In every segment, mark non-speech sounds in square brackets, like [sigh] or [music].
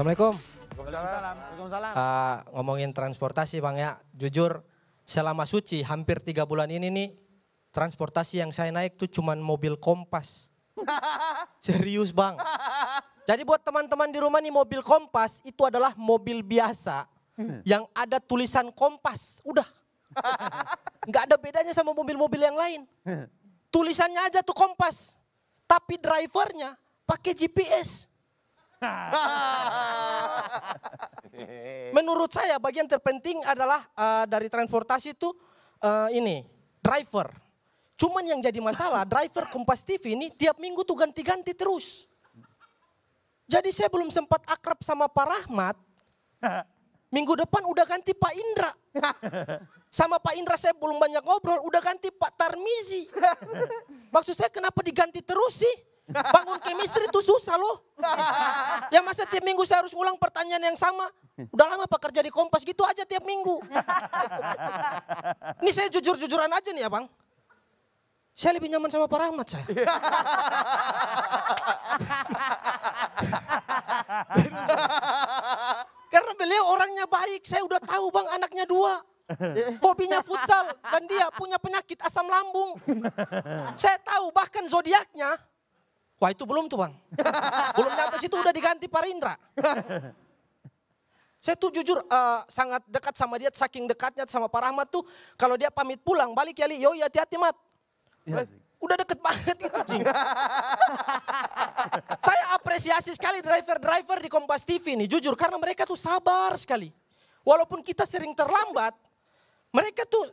Assalamualaikum. Waalaikumsalam. Uh, ngomongin transportasi Bang ya, jujur selama suci hampir tiga bulan ini nih transportasi yang saya naik tuh cuma mobil kompas. [laughs] Serius Bang. Jadi buat teman-teman di rumah nih mobil kompas itu adalah mobil biasa hmm. yang ada tulisan kompas. Udah. [laughs] Nggak ada bedanya sama mobil-mobil yang lain. Hmm. Tulisannya aja tuh kompas. Tapi drivernya pakai GPS. [laughs] Menurut saya bagian terpenting adalah uh, dari transportasi itu uh, ini driver. Cuman yang jadi masalah [laughs] driver Kompas TV ini tiap minggu tuh ganti-ganti terus. Jadi saya belum sempat akrab sama Pak Rahmat. [laughs] Minggu depan udah ganti Pak Indra. Sama Pak Indra saya belum banyak ngobrol, udah ganti Pak Tarmizi. Maksud saya kenapa diganti terus sih? Bangun chemistry itu susah loh. Yang masa tiap minggu saya harus ulang pertanyaan yang sama. Udah lama Pak kerja di Kompas gitu aja tiap minggu. Ini saya jujur-jujuran aja nih ya Bang. Saya lebih nyaman sama Pak Rahmat saya. Karena beliau orangnya baik, saya udah tahu bang anaknya dua. Hobinya futsal dan dia punya penyakit asam lambung. Saya tahu bahkan zodiaknya. Wah itu belum tuh bang. [laughs] belum nyampe situ udah diganti Pak Rindra. [laughs] Saya tuh jujur uh, sangat dekat sama dia, saking dekatnya sama Pak Rahmat tuh. Kalau dia pamit pulang, balik ya Li, yo ya hati-hati Mat. Ya, Udah deket banget gitu. [laughs] Saya apresiasi sekali driver-driver di Kompas TV ini jujur. Karena mereka tuh sabar sekali. Walaupun kita sering terlambat, mereka tuh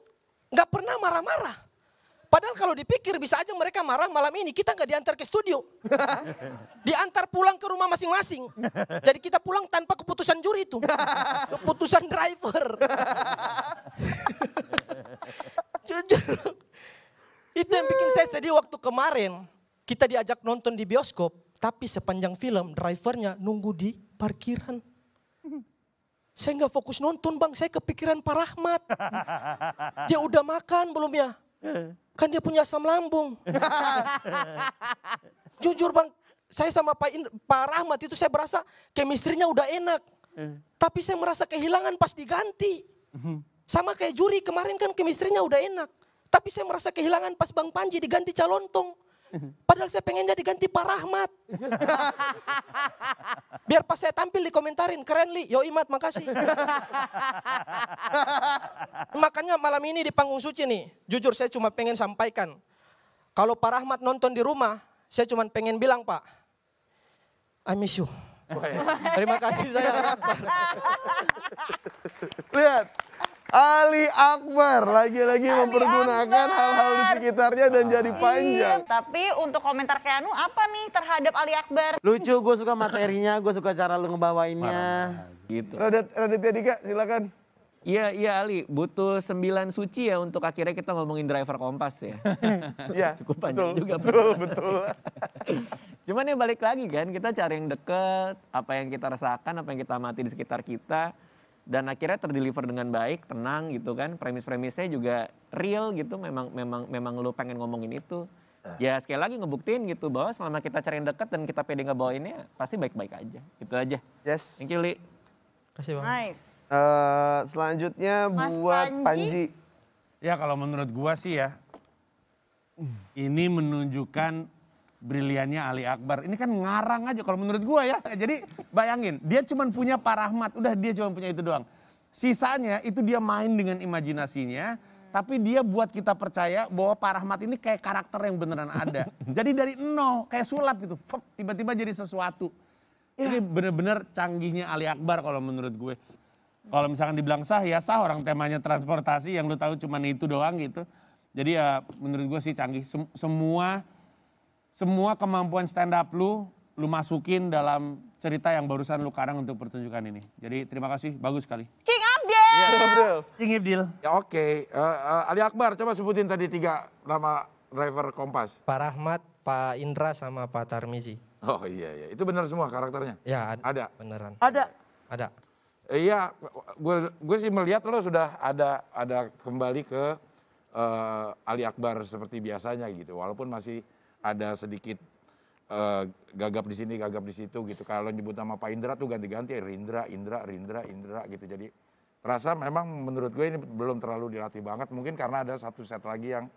gak pernah marah-marah. Padahal kalau dipikir bisa aja mereka marah malam ini kita nggak diantar ke studio. [laughs] diantar pulang ke rumah masing-masing. Jadi kita pulang tanpa keputusan juri itu. [laughs] keputusan driver. [laughs] Jujur. Itu yang bikin saya sedih waktu kemarin. Kita diajak nonton di bioskop. Tapi sepanjang film drivernya nunggu di parkiran. Saya nggak fokus nonton bang, saya kepikiran Pak Rahmat. Dia udah makan belum ya? Kan dia punya asam lambung. [laughs] Jujur bang, saya sama Pak, Pak Rahmat itu saya berasa kemistrinya udah enak. Tapi saya merasa kehilangan pas diganti. Sama kayak juri kemarin kan kemistrinya udah enak. Tapi saya merasa kehilangan pas Bang Panji diganti calon Padahal saya pengen jadi ganti Pak Rahmat. [laughs] Biar pas saya tampil dikomentarin, keren Li, yo imat makasih. [laughs] Makanya malam ini di panggung suci nih, jujur saya cuma pengen sampaikan. Kalau Pak Rahmat nonton di rumah, saya cuma pengen bilang Pak, I miss you. Ya. Terima kasih saya. [laughs] Lihat, Ali Akbar lagi-lagi mempergunakan hal-hal di sekitarnya dan iya, jadi panjang. Iya, tapi untuk komentar Keanu apa nih terhadap Ali Akbar? Lucu, gue suka materinya, gue suka cara lu ngebawainnya. gitu. Radit, Raditya Dika, silakan. Iya, iya Ali, butuh sembilan suci ya untuk akhirnya kita ngomongin driver kompas ya. [laughs] Iya, cukup panjang betul, juga. Betul, betul. [laughs] Cuman ya balik lagi kan, kita cari yang deket, apa yang kita rasakan, apa yang kita mati di sekitar kita dan akhirnya terdeliver dengan baik tenang gitu kan premis-premisnya juga real gitu memang memang memang lu pengen ngomongin itu nah. ya sekali lagi ngebuktiin gitu bahwa selama kita cari yang deket dan kita pede ngebawainnya pasti baik-baik aja itu aja yes thank you li kasih bang nice uh, selanjutnya Mas buat Panji. Panji ya kalau menurut gua sih ya ini menunjukkan briliannya Ali Akbar. Ini kan ngarang aja kalau menurut gue ya. Jadi bayangin, dia cuma punya Pak Rahmat, udah dia cuma punya itu doang. Sisanya itu dia main dengan imajinasinya, tapi dia buat kita percaya bahwa Pak Rahmat ini kayak karakter yang beneran ada. [laughs] jadi dari nol, kayak sulap gitu, tiba-tiba jadi sesuatu. Iya. Ini bener-bener canggihnya Ali Akbar kalau menurut gue. Kalau misalkan dibilang sah, ya sah orang temanya transportasi yang lu tahu cuma itu doang gitu. Jadi ya menurut gue sih canggih. Sem semua semua kemampuan stand up lu lu masukin dalam cerita yang barusan lu karang untuk pertunjukan ini. Jadi terima kasih, bagus sekali. King Abdul. Ya, Abdul. King Abdul. Ya oke, okay. uh, eh, uh, eh, Ali Akbar coba sebutin tadi tiga nama driver Kompas. Pak Rahmat, Pak Indra sama Pak Tarmizi. Oh iya iya, itu benar semua karakternya? Ya, ad ada. Beneran. Ada. Ada. Eh, iya, gue gue sih melihat lo sudah ada ada kembali ke uh, Ali Akbar seperti biasanya gitu, walaupun masih ada sedikit Uh, gagap di sini, gagap di situ gitu. Kalau nyebut nama Pak Indra tuh ganti-ganti Rindra, Indra, Rindra, Indra gitu. Jadi terasa memang menurut gue ini belum terlalu dilatih banget. Mungkin karena ada satu set lagi yang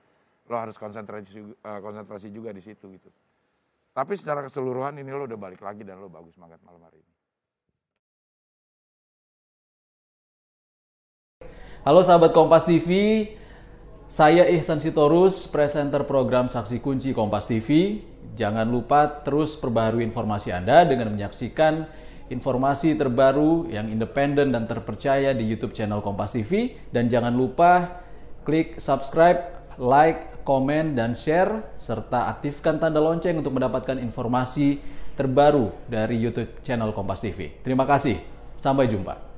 lo harus konsentrasi uh, konsentrasi juga di situ gitu. Tapi secara keseluruhan ini lo udah balik lagi dan lo bagus banget malam hari ini. Halo sahabat Kompas TV, saya Ihsan Sitorus, presenter program Saksi Kunci Kompas TV. Jangan lupa terus perbarui informasi Anda dengan menyaksikan informasi terbaru yang independen dan terpercaya di YouTube channel Kompas TV. Dan jangan lupa klik subscribe, like, komen, dan share, serta aktifkan tanda lonceng untuk mendapatkan informasi terbaru dari YouTube channel Kompas TV. Terima kasih, sampai jumpa.